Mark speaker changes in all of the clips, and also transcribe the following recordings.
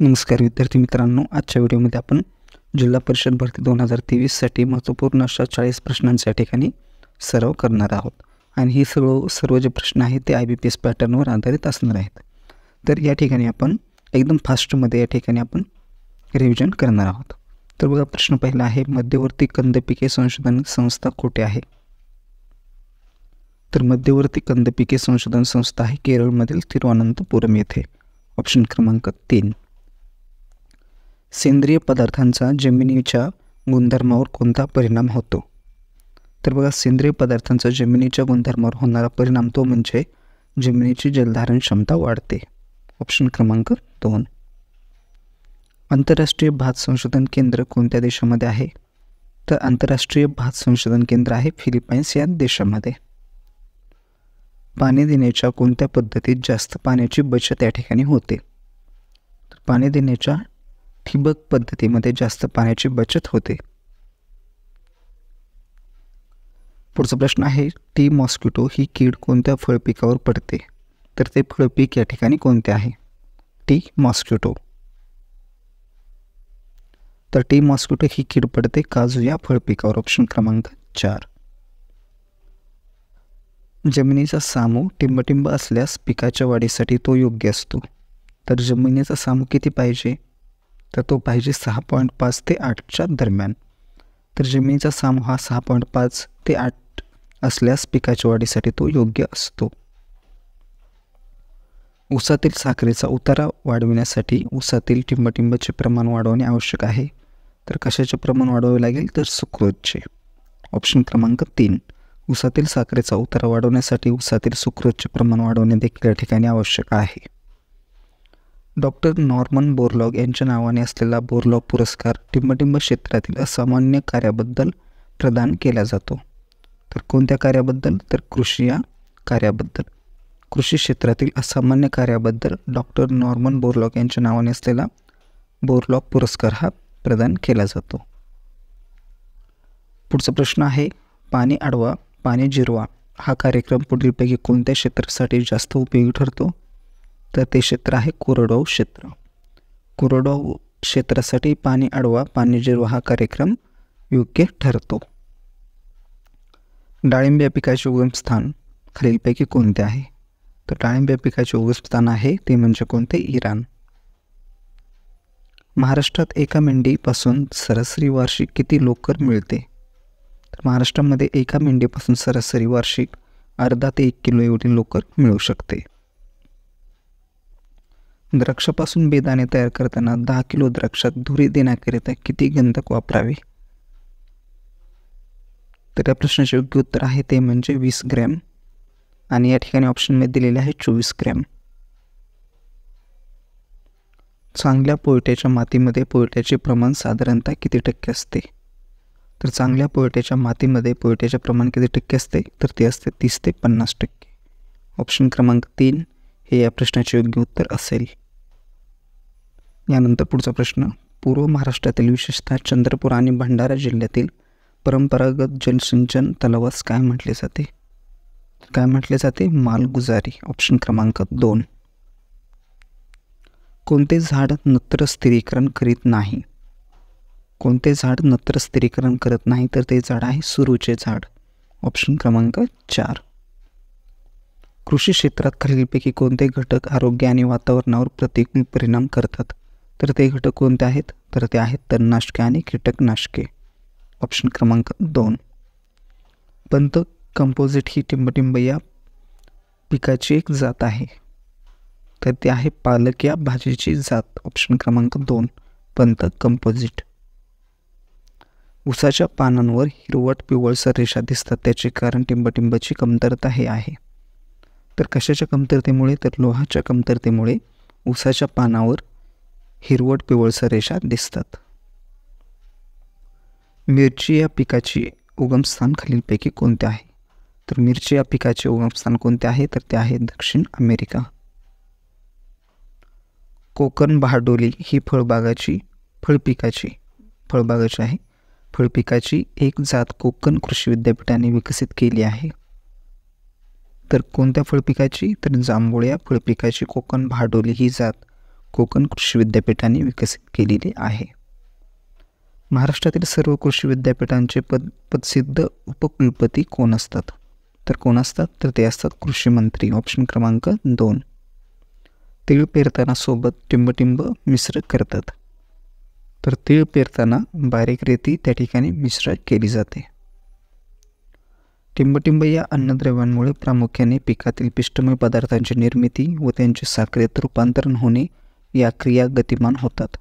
Speaker 1: नमस्कार विद्यार्थी मित्रांनो आजच्या व्हिडिओमध्ये आपण जिल्हा परिषद भरती दोन हजार तेवीससाठी महत्त्वपूर्ण अशा चाळीस प्रश्नांच्या ठिकाणी सराव करणार आहोत आणि हे सर्व सर्व जे प्रश्न आहेत ते आय बी पी एस पॅटर्नवर आधारित असणार आहेत तर या ठिकाणी आपण एकदम फास्टमध्ये या ठिकाणी आपण रिव्हिजन करणार आहोत तर बघा प्रश्न पहिला आहे मध्यवर्ती कंदपिके संशोधन संस्था कुठे आहे तर मध्यवर्ती कंदपिके संशोधन संस्था आहे केरळमधील तिरुवनंतपुरम येथे ऑप्शन क्रमांक तीन सेंद्रिय पदार्थांचा जमिनीच्या गुणधर्मावर कोणता परिणाम होतो तर बघा सेंद्रिय पदार्थांचा जमिनीच्या गुणधर्मावर होणारा परिणाम तो म्हणजे जमिनीची जलधारण क्षमता वाढते ऑप्शन क्रमांक दोन आंतरराष्ट्रीय भात संशोधन केंद्र कोणत्या देशामध्ये आहे तर आंतरराष्ट्रीय भात संशोधन केंद्र आहे फिलिपाईन्स या देशामध्ये पाणी देण्याच्या कोणत्या पद्धतीत जास्त पाण्याची बचत या ठिकाणी होते तर पाणी देण्याच्या ठिबक पद्धतीमध्ये जास्त पाण्याची बचत होते पुढचा प्रश्न आहे टी मॉस्किटो ही कीड कोणत्या फळपिकावर पडते तर ते फळपीक या ठिकाणी कोणते आहे टी मॉस्किटो तर टी मॉस्किटो ही कीड पडते काजू या फळपिकावर ऑप्शन क्रमांक चार जमिनीचा सामू टिंबटिंब असल्यास पिकाच्या वाढीसाठी तो योग्य असतो तर जमिनीचा सामू किती पाहिजे तर तो पाहिजे सहा पॉईंट पाच ते आठच्या दरम्यान तर जमिनीचा साम हा सहा पॉईंट पाच ते आठ असल्यास पिकाच्या वाढीसाठी तो योग्य असतो ऊसातील साखरेचा उतारा वाढविण्यासाठी ऊसातील टिंबटिंबचे प्रमाण वाढवणे आवश्यक आहे तर कशाचे प्रमाण वाढवावे लागेल तर सुक्रोजचे ऑप्शन क्रमांक तीन ऊसातील साखरेचा उतारा वाढवण्यासाठी ऊसातील सुक्रोजचे प्रमाण वाढवणे देखील या ठिकाणी आवश्यक आहे डॉक्टर नॉर्मन बोरलॉग यांच्या नावाने असलेला बोरलॉग पुरस्कार टिंबटिंब क्षेत्रातील असामान्य कार्याबद्दल प्रदान केला जातो तर कोणत्या कार्याबद्दल तर कृषी या कार्याबद्दल कृषी क्षेत्रातील असामान्य कार्याबद्दल डॉक्टर नॉर्मन बोरलॉग यांच्या नावाने असलेला बोरलॉग पुरस्कार हा प्रदान केला जातो पुढचा प्रश्न आहे पाणी आडवा पाणी जिरवा हा कार्यक्रम पुढीलपैकी कोणत्या क्षेत्रासाठी जास्त उपयोगी ठरतो तर ते क्षेत्र आहे कुरडोव क्षेत्र कोरडवाहू क्षेत्रासाठी पाणी अडवा पाणी जिरवा हा कार्यक्रम योग्य ठरतो डाळिंब या पिकाचे उगमस्थान खालीलपैकी कोणते आहे तर डाळिंब पिकाचे उगमस्थान आहे ते म्हणजे कोणते इराण महाराष्ट्रात एका मेंढीपासून सरासरी वार्षिक किती लोकर मिळते तर महाराष्ट्रामध्ये एका मेंढीपासून सरासरी वार्षिक अर्धा ते एक किलो एवढी लोकर मिळू शकते द्राक्षापासून बेदाणे तयार करताना दहा किलो द्राक्षात धुरी देण्याकरिता किती गंधक वापरावे तर या प्रश्नाचे योग्य उत्तर आहे ते म्हणजे वीस ग्रॅम आणि या ठिकाणी ऑप्शनमध्ये दिलेले आहे चोवीस ग्रॅम चांगल्या पोयट्याच्या मातीमध्ये पोयट्याचे प्रमाण साधारणतः किती टक्के असते तर चांगल्या पोयट्याच्या मातीमध्ये पोयट्याचे प्रमाण किती टक्के असते तर ते असते तीस ते पन्नास टक्के ऑप्शन क्रमांक तीन हे या प्रश्नाचे योग्य उत्तर असेल यानंतर पुढचा प्रश्न पूर्व महाराष्ट्रातील विशेषतः चंद्रपूर आणि भंडारा जिल्ह्यातील परंपरागत जलसिंचन तलावास काय म्हटले जाते काय म्हटले जाते मालगुजारी ऑप्शन क्रमांक दोन कोणते झाड नत्र स्थिरीकरण करीत नाही कोणते झाड नत्र स्थिरीकरण करत नाही तर ते झाड आहे सुरूचे झाड ऑप्शन क्रमांक चार कृषी क्षेत्रात खालीलपैकी कोणते घटक आरोग्य आणि वातावरणावर प्रतिकूल परिणाम करतात तर ते घटक कोणते आहेत तर ते आहेत तणनाशके आणि कीटकनाशके ऑप्शन क्रमांक दोन पंत कंपोजिट ही टिंबटिंब या पिकाची एक जात आहे तर ते आहे पालक या भाजीची जात ऑप्शन क्रमांक दोन पंत कंपोजिट उसाच्या पानांवर हिरवट पिवळसर रेषा दिसतात त्याचे कारण टिंबटिंबची कमतरता हे आहे तर कशाच्या कमतरतेमुळे तर लोहाच्या कमतरतेमुळे ऊसाच्या पानावर हिरवट पिवळसर रेषा दिसतात मिरची या पिकाची उगमस्थान खालीलपैकी कोणते आहे तर मिरची या पिकाचे उगमस्थान कोणते आहे तर ते आहे दक्षिण अमेरिका कोकण बहाडोली ही फळबागाची फळपिकाची फळबागाची आहे फळपिकाची एक जात कोकण कृषी विद्यापीठाने विकसित केली आहे तर कोणत्या फळपिकाची तर जांभोळ्या या फळपिकाची कोकण भाडोली ही जात कोकण कृषी विद्यापीठाने विकसित केलेली आहे महाराष्ट्रातील सर्व कृषी विद्यापीठांचे पद पदसिद्ध उपकुलपती कोण असतात तर कोण असतात तर ते असतात कृषी मंत्री ऑप्शन क्रमांक दोन तीळ पेरताना सोबत टिंबटिंब मिश्र करतात तर तीळ पेरताना बारीक रेती त्या ठिकाणी मिश्र केली जाते टिंबटिंब या अन्नद्रव्यांमुळे प्रामुख्याने पिकातील पिष्टमय पदार्थांची निर्मिती व त्यांचे साखरेत रूपांतरण होणे या क्रिया गतिमान होतात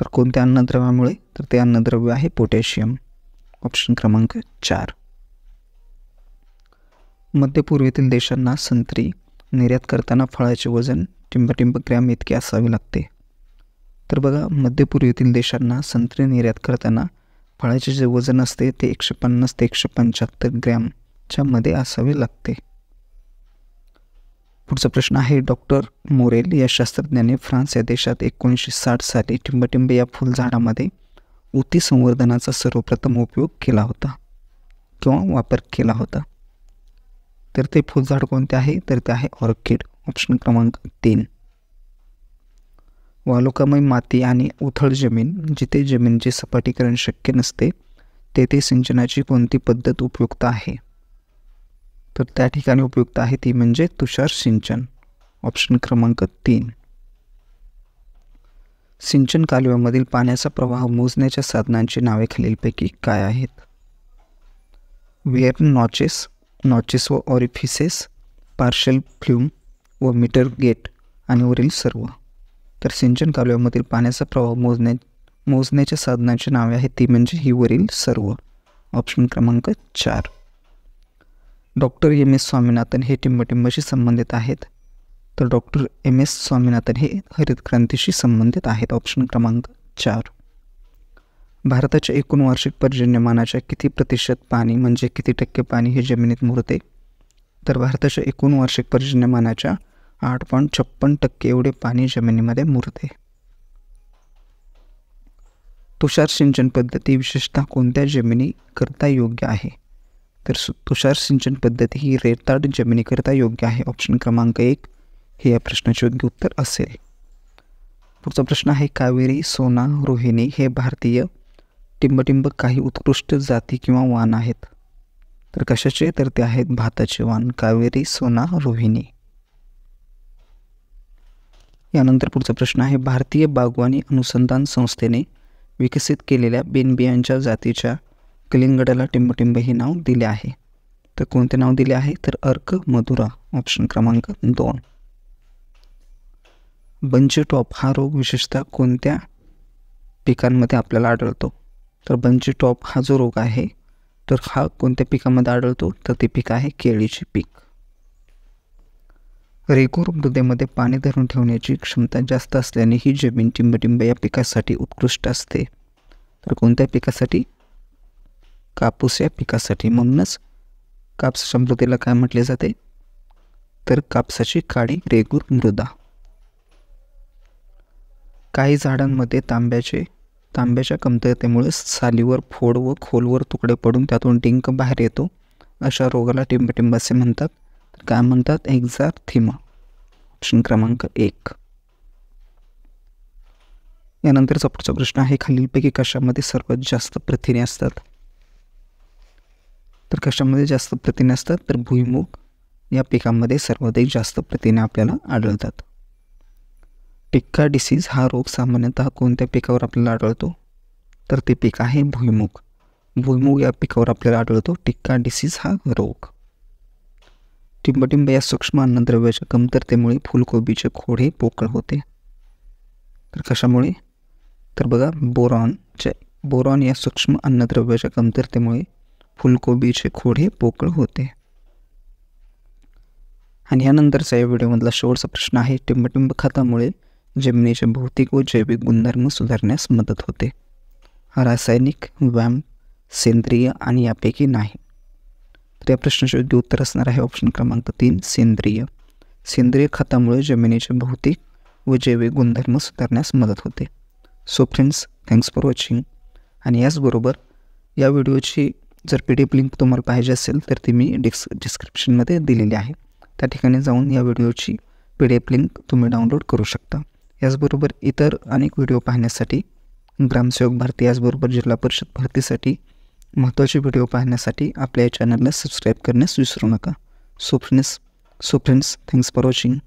Speaker 1: तर कोणत्या अन्नद्रव्यामुळे तर ते अन्नद्रव्य आहे पोटॅशियम ऑप्शन क्रमांक चार मध्यपूर्वेतील देशांना संत्री निर्यात करताना फळाचे वजन टिंबटिंब ग्रॅम इतके असावे लागते तर बघा मध्यपूर्वेतील देशांना संत्री निर्यात करताना फळाचे जे वजन असते ते एकशे पन्नास ते एकशे पंच्याहत्तर ग्रॅमच्या मध्ये असावे लागते पुढचा प्रश्न आहे डॉक्टर मोरेल या शास्त्रज्ञाने फ्रान्स या देशात एकोणीसशे साठ साली टिंबटिंब या फुलझाडामध्ये ऊती संवर्धनाचा सर्वप्रथम उपयोग केला होता किंवा वापर केला होता तर ते फुलझाड कोणते आहे तर ते आहे ऑर्किड ऑप्शन क्रमांक तीन वालुकामय माती आणि उथळ जमीन जिथे जमिनीचे सपाटीकरण शक्य नसते तेथे सिंचनाची कोणती पद्धत उपयुक्त आहे तर त्या ठिकाणी उपयुक्त आहे ती म्हणजे तुषार सिंचन ऑप्शन क्रमांक तीन सिंचन कालव्यामधील पाण्याचा प्रवाह मोजण्याच्या साधनांची नावे खालीलपैकी काय आहेत वेअर नॉचेस नॉचेस व ऑरिफिसेस पार्शल फ्ल्यूम व मीटर गेट आणि वरील सर्व तर सिंचन कालव्यामधील पाण्याचा प्रवाह मोजण्या मोजण्याच्या साधनांची नावे आहेत ती म्हणजे ही वरील सर्व ऑप्शन क्रमांक चार डॉक्टर एम एस स्वामीनाथन हे टिंबटिंबाशी संबंधित आहेत तर डॉक्टर एम एस स्वामीनाथन हे हरित क्रांतीशी संबंधित आहेत ऑप्शन क्रमांक चार भारताच्या एकूण वार्षिक पर्जन्यमानाच्या किती प्रतिशत पाणी म्हणजे किती टक्के पाणी हे जमिनीत मुरते तर भारताच्या एकूण वार्षिक पर्जन्यमानाच्या आठ पॉईंट छप्पन टक्के एवढे पाणी जमिनीमध्ये मुरते तुषार सिंचन पद्धती विशेषतः कोणत्या जमिनी करता योग्य आहे तर तुषार सिंचन पद्धती ही रेताड जमिनीकरता योग्य आहे ऑप्शन क्रमांक एक हे या प्रश्नाचे योग्य उत्तर असेल पुढचा प्रश्न आहे कावेरी सोना रोहिणी हे भारतीय टिंबटिंब काही उत्कृष्ट जाती किंवा वान आहेत तर कशाचे तर ते आहेत भाताचे वान कावेरी सोना रोहिणी यानंतर पुढचा प्रश्न आहे भारतीय बागवानी अनुसंधान संस्थेने विकसित केलेल्या बेनबियांच्या जातीच्या कलिंगडाला टिंबटिंब हे नाव दिले आहे तर कोणते नाव दिले आहे तर अर्क मधुरा ऑप्शन क्रमांक दोन टॉप हा रोग विशेषतः कोणत्या पिकांमध्ये आपल्याला आढळतो तर टॉप हा जो रोग आहे तर हा कोणत्या पिकामध्ये आढळतो तर ते पीक आहे केळीचे पीक मृदेमध्ये पाणी धरून ठेवण्याची क्षमता जास्त असल्याने ही जमीन टिंबटिंब या पिकासाठी उत्कृष्ट असते तर कोणत्या पिकासाठी कापूस या पिकासाठी म्हणूनच कापस मृदेला काय म्हटले जाते तर कापसाची काळी रेगूर मृदा काही झाडांमध्ये तांब्याचे तांब्याच्या कमतरतेमुळे सालीवर फोड व खोलवर तुकडे पडून त्यातून डिंक बाहेर येतो अशा रोगाला टिंबटिंब असे म्हणतात काय म्हणतात थिमा ऑप्शन क्रमांक एक यानंतरचा पुढचा प्रश्न आहे खालीलपैकी कशामध्ये सर्वात जास्त प्रथिने असतात तर कशामध्ये जास्त प्रथिने असतात तर भुईमुग या पिकामध्ये सर्वाधिक जास्त प्रथिने आपल्याला आढळतात टिक्का डिसीज हा रोग सामान्यतः कोणत्या पिकावर आपल्याला आढळतो तर ते पीक आहे भुईमुग भुईमुग या पिकावर आपल्याला आढळतो टिक्का डिसीज हा रोग टिंबटिंब या सूक्ष्म अन्नद्रव्याच्या कमतरतेमुळे फुलकोबीचे खोडे पोकळ होते तर कशामुळे तर बघा बोरॉनच्या बोरॉन या सूक्ष्म अन्नद्रव्याच्या कमतरतेमुळे फुलकोबीचे खोडे पोकळ होते आणि यानंतरचा या व्हिडिओमधला शेवटचा प्रश्न आहे टिंबटिंब खतामुळे जमिनीचे भौतिक व जैविक गुणधर्म सुधारण्यास मदत होते रासायनिक व्यायाम सेंद्रिय आणि यापैकी नाही तर या प्रश्नाचे योग्य उत्तर असणार आहे ऑप्शन क्रमांक तीन सेंद्रिय सेंद्रिय खतामुळे जमिनीचे भौतिक व जैविक गुणधर्म सुधारण्यास मदत होते so friends thanks for watching आणि याचबरोबर या व्हिडिओची जर पी डी एफ लिंक तुम्हाला पाहिजे असेल तर ती मी डिस्क डिस्क्रिप्शनमध्ये दिलेली आहे त्या ठिकाणी जाऊन या व्हिडिओची पी डी एफ लिंक तुम्ही डाउनलोड करू शकता याचबरोबर इतर अनेक व्हिडिओ पाहण्यासाठी ग्रामसेवक भरती याचबरोबर जिल्हा परिषद भरतीसाठी महत्त्वाचे व्हिडिओ पाहण्यासाठी आपल्या या चॅनलला सबस्क्राईब करण्यास विसरू नका so friends so friends thanks for watching